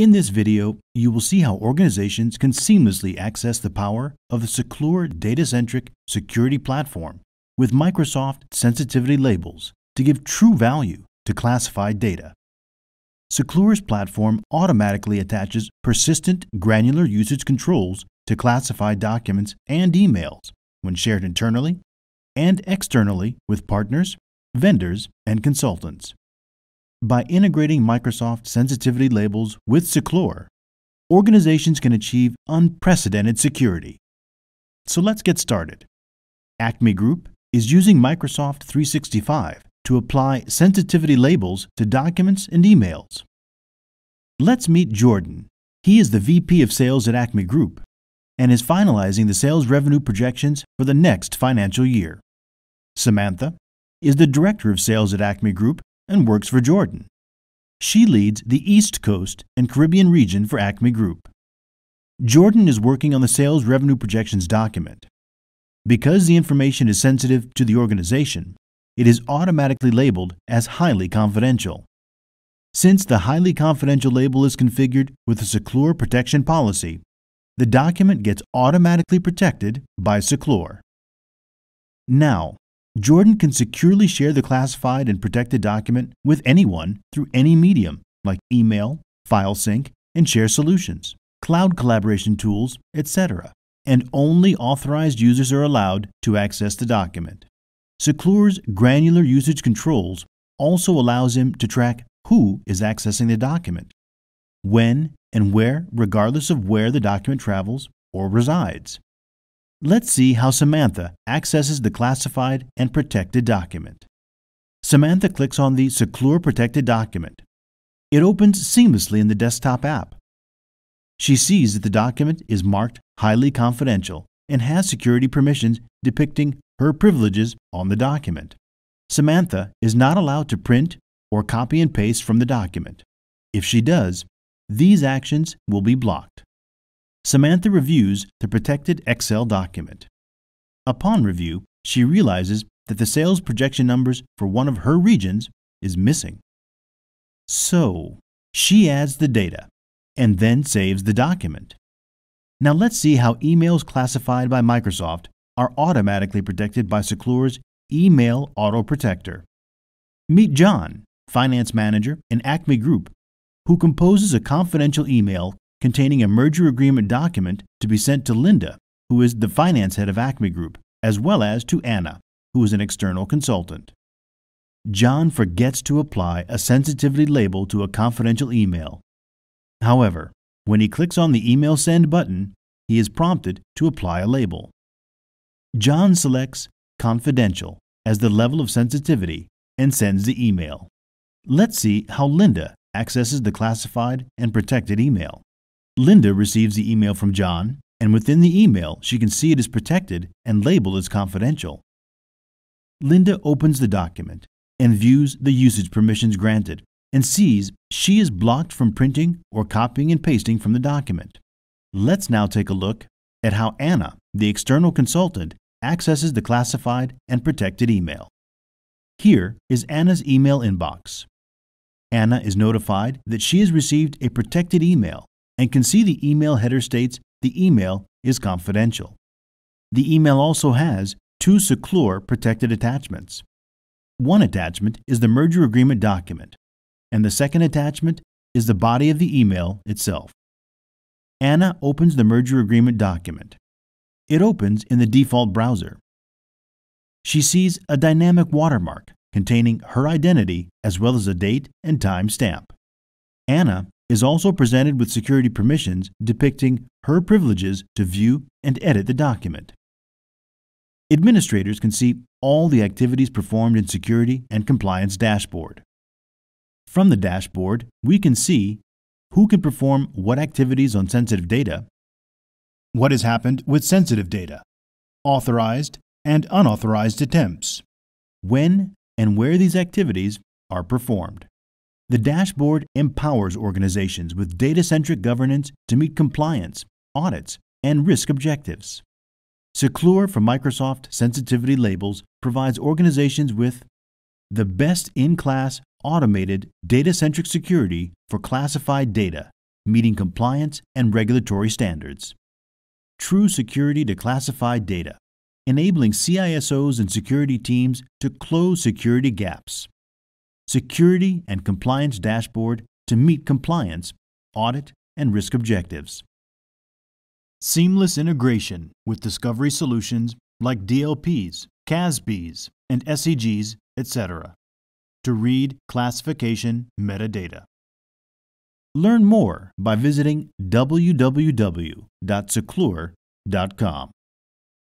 In this video, you will see how organizations can seamlessly access the power of the secure data-centric security platform with Microsoft sensitivity labels to give true value to classified data. Secure's platform automatically attaches persistent granular usage controls to classified documents and emails when shared internally and externally with partners, vendors, and consultants. By integrating Microsoft sensitivity labels with Seclore, organizations can achieve unprecedented security. So let's get started. Acme Group is using Microsoft 365 to apply sensitivity labels to documents and emails. Let's meet Jordan. He is the VP of Sales at Acme Group and is finalizing the sales revenue projections for the next financial year. Samantha is the Director of Sales at Acme Group and works for Jordan. She leads the East Coast and Caribbean region for Acme Group. Jordan is working on the sales revenue projections document. Because the information is sensitive to the organization, it is automatically labeled as highly confidential. Since the highly confidential label is configured with a Seclure protection policy, the document gets automatically protected by Seclure. Now, Jordan can securely share the classified and protected document with anyone through any medium, like email, file sync, and share solutions, cloud collaboration tools, etc. And only authorized users are allowed to access the document. Seclure's granular usage controls also allows him to track who is accessing the document, when and where, regardless of where the document travels or resides. Let's see how Samantha accesses the classified and protected document. Samantha clicks on the Secure Protected Document. It opens seamlessly in the desktop app. She sees that the document is marked Highly Confidential and has security permissions depicting her privileges on the document. Samantha is not allowed to print or copy and paste from the document. If she does, these actions will be blocked. Samantha reviews the protected Excel document. Upon review, she realizes that the sales projection numbers for one of her regions is missing. So, she adds the data and then saves the document. Now let's see how emails classified by Microsoft are automatically protected by Seclure's Email Auto Protector. Meet John, Finance Manager in Acme Group, who composes a confidential email containing a merger agreement document to be sent to Linda, who is the finance head of Acme Group, as well as to Anna, who is an external consultant. John forgets to apply a sensitivity label to a confidential email. However, when he clicks on the Email Send button, he is prompted to apply a label. John selects Confidential as the level of sensitivity and sends the email. Let's see how Linda accesses the classified and protected email. Linda receives the email from John, and within the email, she can see it is protected and labeled as confidential. Linda opens the document and views the usage permissions granted and sees she is blocked from printing or copying and pasting from the document. Let's now take a look at how Anna, the external consultant, accesses the classified and protected email. Here is Anna's email inbox. Anna is notified that she has received a protected email and can see the email header states the email is confidential. The email also has two secure protected attachments. One attachment is the merger agreement document, and the second attachment is the body of the email itself. Anna opens the merger agreement document. It opens in the default browser. She sees a dynamic watermark containing her identity as well as a date and time stamp. Anna is also presented with security permissions depicting her privileges to view and edit the document. Administrators can see all the activities performed in Security and Compliance Dashboard. From the dashboard, we can see who can perform what activities on sensitive data, what has happened with sensitive data, authorized and unauthorized attempts, when and where these activities are performed. The dashboard empowers organizations with data centric governance to meet compliance, audits, and risk objectives. Secure from Microsoft Sensitivity Labels provides organizations with the best in class automated data centric security for classified data, meeting compliance and regulatory standards. True security to classified data, enabling CISOs and security teams to close security gaps security and compliance dashboard to meet compliance, audit, and risk objectives. Seamless integration with discovery solutions like DLPs, CASBs, and SEGs, etc. to read classification metadata. Learn more by visiting www.seclure.com.